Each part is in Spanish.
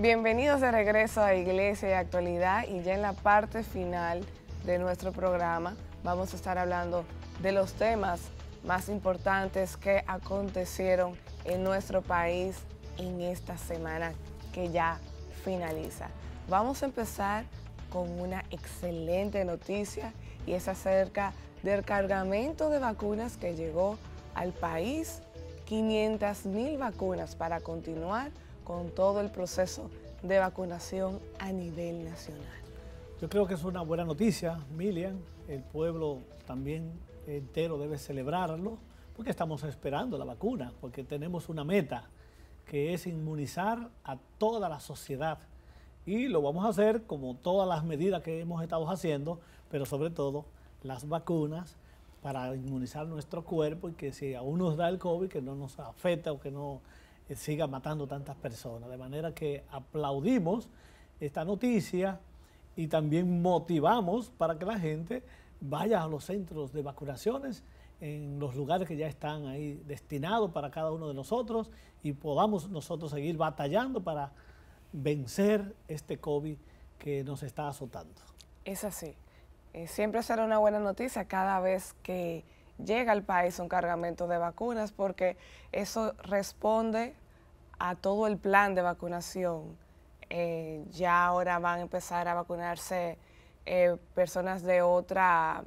Bienvenidos de regreso a Iglesia y Actualidad y ya en la parte final de nuestro programa vamos a estar hablando de los temas más importantes que acontecieron en nuestro país en esta semana que ya finaliza. Vamos a empezar con una excelente noticia y es acerca del cargamento de vacunas que llegó al país, 500 mil vacunas para continuar con todo el proceso de vacunación a nivel nacional. Yo creo que es una buena noticia, Milian. El pueblo también entero debe celebrarlo porque estamos esperando la vacuna, porque tenemos una meta que es inmunizar a toda la sociedad. Y lo vamos a hacer como todas las medidas que hemos estado haciendo, pero sobre todo las vacunas para inmunizar nuestro cuerpo y que si aún nos da el COVID, que no nos afecta o que no eh, siga matando tantas personas. De manera que aplaudimos esta noticia y también motivamos para que la gente vaya a los centros de vacunaciones en los lugares que ya están ahí destinados para cada uno de nosotros y podamos nosotros seguir batallando para vencer este COVID que nos está azotando. Es así. Eh, siempre será una buena noticia cada vez que llega al país un cargamento de vacunas porque eso responde a todo el plan de vacunación. Eh, ya ahora van a empezar a vacunarse eh, personas de otra,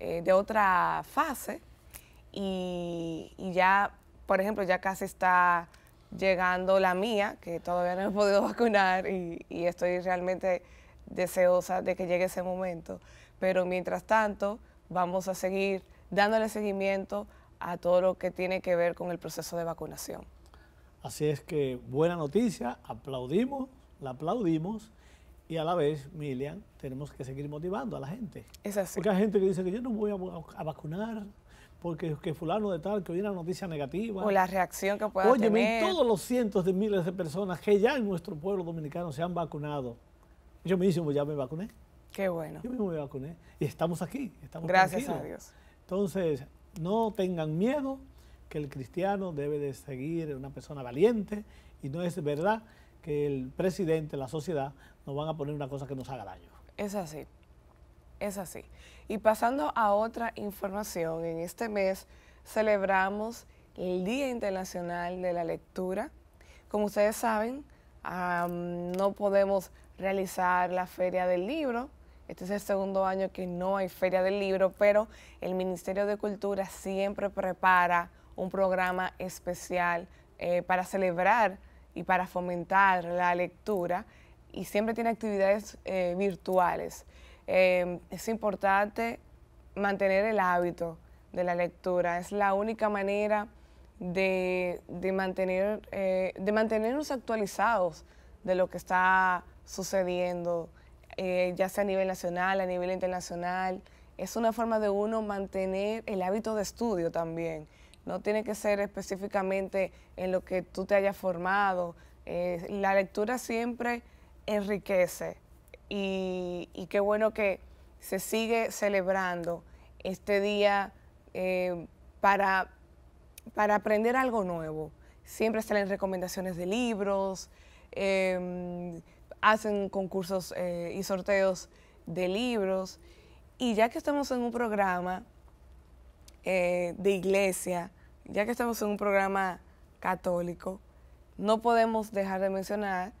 eh, de otra fase y, ya, por ejemplo, ya casi está llegando la mía, que todavía no he podido vacunar y, y estoy realmente deseosa de que llegue ese momento. Pero mientras tanto, vamos a seguir dándole seguimiento a todo lo que tiene que ver con el proceso de vacunación. Así es que buena noticia, aplaudimos, la aplaudimos y a la vez, Milian, tenemos que seguir motivando a la gente. Es Porque hay gente que dice que yo no voy a, vacunar porque fulano de tal, que hoy una noticia negativa. O la reacción que pueda tener. Oye, todos los cientos de miles de personas que ya en nuestro pueblo dominicano se han vacunado. Yo mismo ya me vacuné. Qué bueno. Yo mismo me vacuné. Y estamos aquí. Estamos Gracias a Dios. Entonces, no tengan miedo que el cristiano debe de seguir una persona valiente y no es verdad que el presidente, la sociedad, nos van a poner una cosa que nos haga daño. Es así, es así. Y pasando a otra información, en este mes celebramos el Día Internacional de la Lectura. Como ustedes saben, no podemos realizar la feria del libro, este es el segundo año que no hay feria del libro, pero el Ministerio de Cultura siempre prepara un programa especial eh, para celebrar y para fomentar la lectura y siempre tiene actividades eh, virtuales. Em, es importante mantener el hábito de la lectura, es la única manera de, de eh, mantenernos actualizados de lo que está sucediendo eh, ya sea a nivel nacional, a nivel internacional. Es una forma de uno mantener el hábito de estudio también. No tiene que ser específicamente en lo que tú te hayas formado. Eh, la lectura siempre enriquece y, qué bueno que se sigue celebrando este día eh, para, para aprender algo nuevo. Siempre salen recomendaciones de libros. Em, hacen concursos eh, y sorteos de libros. Y ya que estamos en un programa eh, de iglesia, ya que estamos en un programa católico, no podemos dejar de mencionar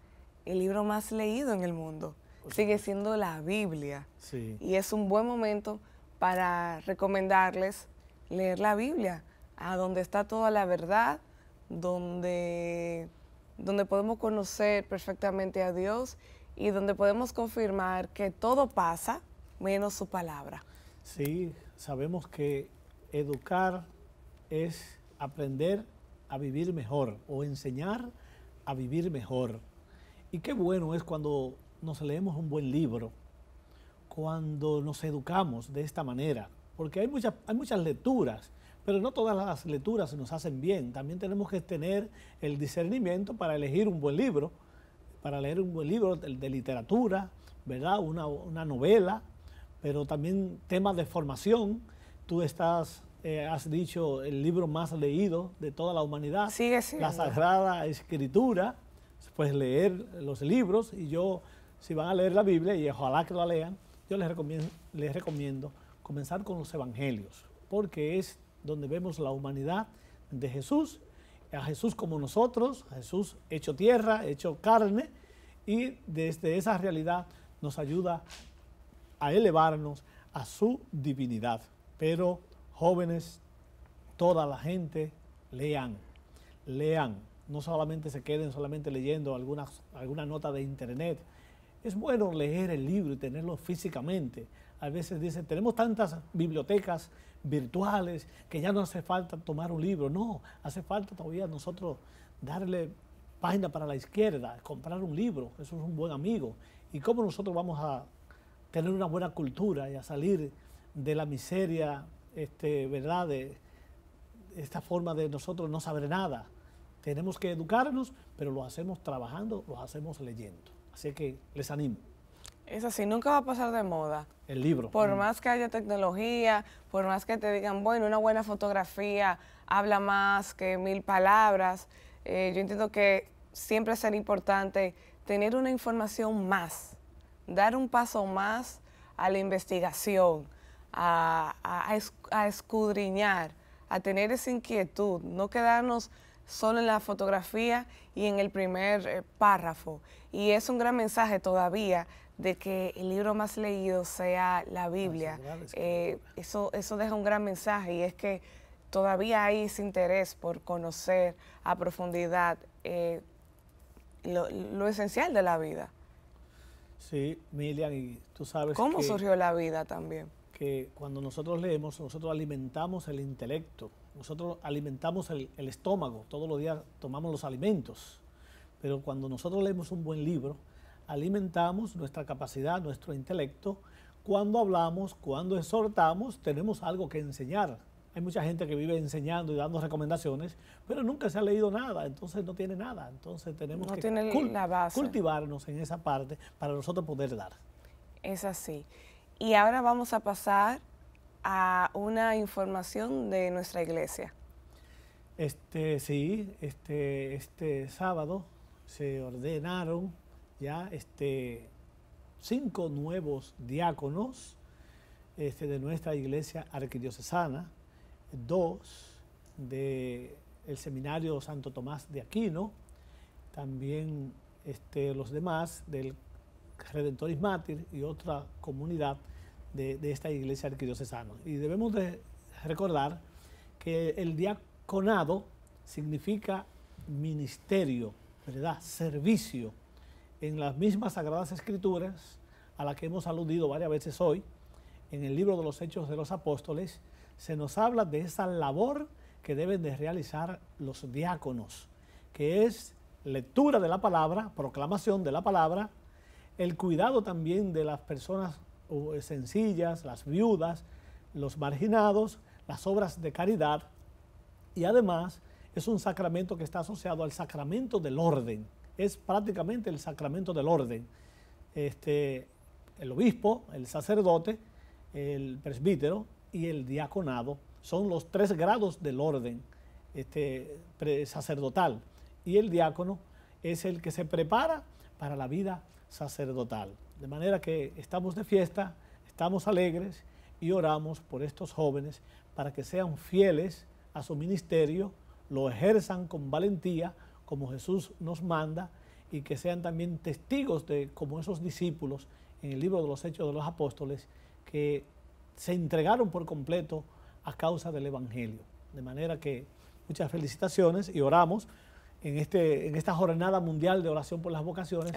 el libro más leído en el mundo. Sigue siendo la Biblia. Y es un buen momento para recomendarles leer la Biblia, a donde está toda la verdad, donde donde podemos conocer perfectamente a Dios y donde podemos confirmar que todo pasa menos su palabra. Sí, sabemos que educar es aprender a vivir mejor o enseñar a vivir mejor. Y qué bueno es cuando nos leemos un buen libro, cuando nos educamos de esta manera, porque hay muchas, hay muchas lecturas pero no todas las lecturas nos hacen bien. También tenemos que tener el discernimiento para elegir un buen libro, para leer un buen libro de, literatura, ¿verdad? Una, una, novela, pero también temas de formación. Tú estás, eh, has dicho, el libro más leído de toda la humanidad. La Sagrada Escritura. Pues leer los libros y yo, si van a leer la Biblia y ojalá que la lean, yo les recomiendo, les recomiendo comenzar con los evangelios, porque es donde vemos la humanidad de Jesús, a Jesús como nosotros, a Jesús hecho tierra, hecho carne, y desde esa realidad nos ayuda a elevarnos a su divinidad. Pero jóvenes, toda la gente, lean, lean, no solamente se queden solamente leyendo alguna nota de internet, es bueno leer el libro y tenerlo físicamente. A veces dicen, tenemos tantas bibliotecas virtuales que ya no hace falta tomar un libro. No, hace falta todavía nosotros darle página para la izquierda, comprar un libro. Eso es un buen amigo. ¿Y cómo nosotros vamos a tener una buena cultura y a salir de la miseria, este, ¿verdad? De esta forma de nosotros no saber nada. Tenemos que educarnos, pero lo hacemos trabajando, lo hacemos leyendo. Así que les animo. Es así, nunca va a pasar de moda. El libro. Por mm. más que haya tecnología, por más que te digan, bueno, una buena fotografía habla más que mil palabras, eh, yo entiendo que siempre será importante tener una información más, dar un paso más a la investigación, a escudriñar, a tener esa inquietud, no quedarnos solo en la fotografía y en el primer eh, párrafo. Y es un gran mensaje todavía de que el libro más leído sea la ah, Biblia. Eh, eso, eso deja un gran mensaje y es que todavía hay ese interés por conocer a profundidad eh, lo, esencial de la vida. Sí, Milian, y tú sabes ¿Cómo surgió la vida también? Que cuando nosotros leemos, nosotros alimentamos el intelecto nosotros alimentamos el, estómago, todos los días tomamos los alimentos, pero cuando nosotros leemos un buen libro, alimentamos nuestra capacidad, nuestro intelecto. Cuando hablamos, cuando exhortamos, tenemos algo que enseñar. Hay mucha gente que vive enseñando y dando recomendaciones, pero nunca se ha leído nada, entonces no tiene nada. Entonces tenemos que cultivarnos en esa parte para nosotros poder dar. Es así. Y ahora vamos a pasar a una información de nuestra iglesia. Este, sí, este, este sábado se ordenaron ya este, cinco nuevos diáconos este, de nuestra iglesia arquidiocesana, dos del seminario Santo Tomás de Aquino, también este, los demás del Redentoris y otra comunidad de, esta iglesia arquidiocesana. Y debemos de recordar que el diaconado significa ministerio, ¿verdad? Servicio. En las mismas Sagradas Escrituras, a las que hemos aludido varias veces hoy, en el libro de los Hechos de los Apóstoles, se nos habla de esa labor que deben de realizar los diáconos, que es lectura de la palabra, proclamación de la palabra, el cuidado también de las personas eh, sencillas, las viudas, los marginados, las obras de caridad y además es un sacramento que está asociado al sacramento del orden. Es prácticamente el sacramento del orden. Este, el obispo, el sacerdote, el presbítero y el diaconado son los tres grados del orden este, sacerdotal. Y el diácono es el que se prepara para la vida sacerdotal. De manera que estamos de fiesta, estamos alegres y oramos por estos jóvenes para que sean fieles a su ministerio, lo ejerzan con valentía como Jesús nos manda y que sean también testigos de como esos discípulos en el libro de los Hechos de los Apóstoles que se entregaron por completo a causa del Evangelio. De manera que muchas felicitaciones y oramos en, este, en esta jornada mundial de oración por las vocaciones,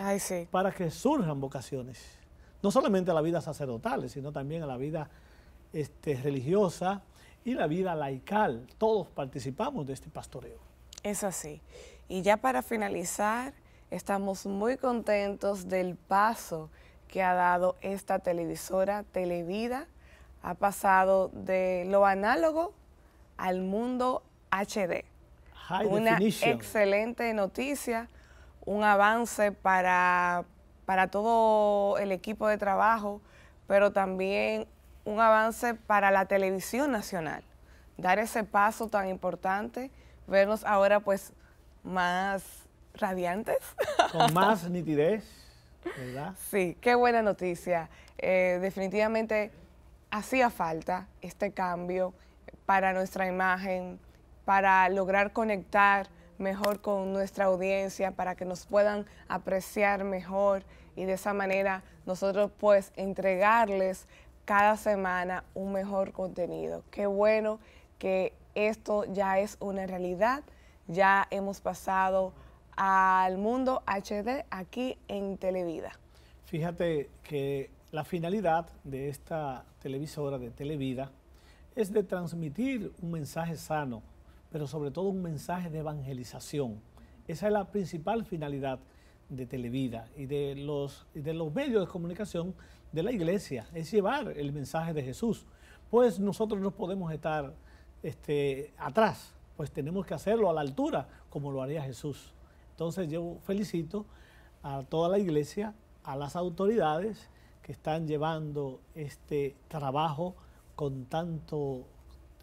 para que surjan vocaciones, no solamente a la vida sacerdotal, sino también a la vida este, religiosa y la vida laical. Todos participamos de este pastoreo. Es así. Y ya para finalizar, estamos muy contentos del paso que ha dado esta televisora Televida. Ha pasado de lo análogo al mundo HD una excelente noticia, un avance para, todo el equipo de trabajo, pero también un avance para la televisión nacional. Dar ese paso tan importante, vernos ahora pues más radiantes. Con más nitidez, ¿verdad? Sí, qué buena noticia. Eh, definitivamente hacía falta este cambio para nuestra imagen, para lograr conectar mejor con nuestra audiencia, para que nos puedan apreciar mejor y de esa manera nosotros pues entregarles cada semana un mejor contenido. Qué bueno que esto ya es una realidad, ya hemos pasado al mundo HD aquí en Televida. Fíjate que la finalidad de esta televisora de Televida es de transmitir un mensaje sano pero sobre todo un mensaje de evangelización. Esa es la principal finalidad de Televida y de los, de los medios de comunicación de la iglesia, es llevar el mensaje de Jesús. Pues nosotros no podemos estar este, atrás, pues tenemos que hacerlo a la altura como lo haría Jesús. Entonces yo felicito a toda la iglesia, a las autoridades que están llevando este trabajo con tanto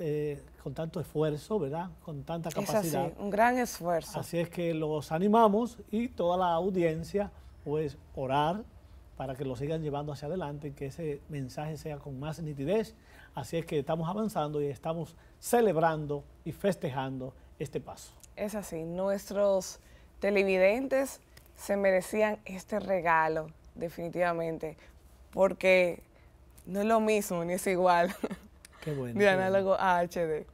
eh, con tanto esfuerzo, ¿verdad? Con tanta capacidad. Es así, un gran esfuerzo. Así es que los animamos y toda la audiencia, pues, orar para que lo sigan llevando hacia adelante y que ese mensaje sea con más nitidez. Así es que estamos avanzando y estamos celebrando y festejando este paso. Es así, nuestros televidentes se merecían este regalo, definitivamente, porque no es lo mismo ni es igual. Qué análogo a HD.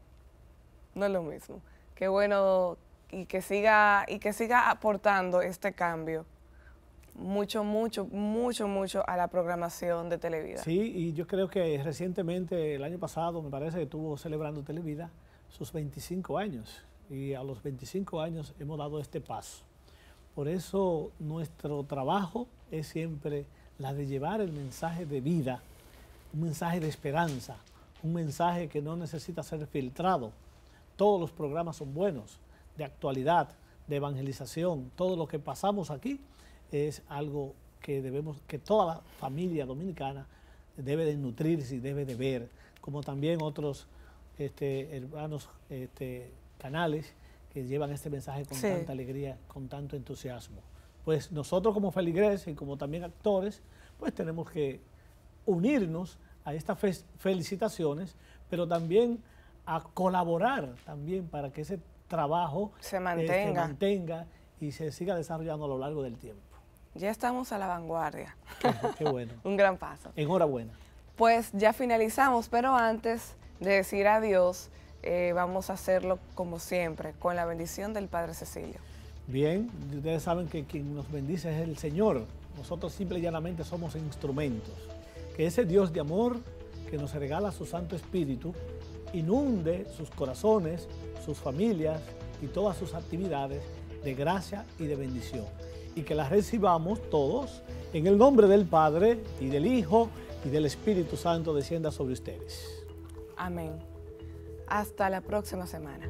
No es lo mismo. Qué bueno y que siga y que siga aportando este cambio mucho, mucho, mucho, mucho a la programación de Televida. Sí, y yo creo que recientemente, el año pasado, me parece que estuvo celebrando Televida sus 25 años. Y a los 25 años hemos dado este paso. Por eso nuestro trabajo es siempre la de llevar el mensaje de vida, un mensaje de esperanza, un mensaje que no necesita ser filtrado. Todos los programas son buenos, de actualidad, de evangelización, todo lo que pasamos aquí es algo que debemos, que toda la familia dominicana debe de nutrirse y debe de ver, como también otros este, hermanos este, canales que llevan este mensaje con tanta alegría, con tanto entusiasmo. Pues nosotros como feligreses y como también actores, pues tenemos que unirnos a estas felicitaciones, pero también a colaborar también para que ese trabajo se este, mantenga. y se siga desarrollando a lo largo del tiempo. Ya estamos a la vanguardia. Qué, bueno. Un gran paso. Enhorabuena. Pues ya finalizamos, pero antes de decir adiós, eh, vamos a hacerlo como siempre, con la bendición del Padre Cecilio. Bien, ustedes saben que quien nos bendice es el Señor. Nosotros simple y llanamente somos instrumentos. Que ese Dios de amor que nos regala su Santo Espíritu inunde sus corazones, sus familias y todas sus actividades de gracia y de bendición. Y que las recibamos todos en el nombre del Padre y del Hijo y del Espíritu Santo descienda sobre ustedes. Amén. Hasta la próxima semana.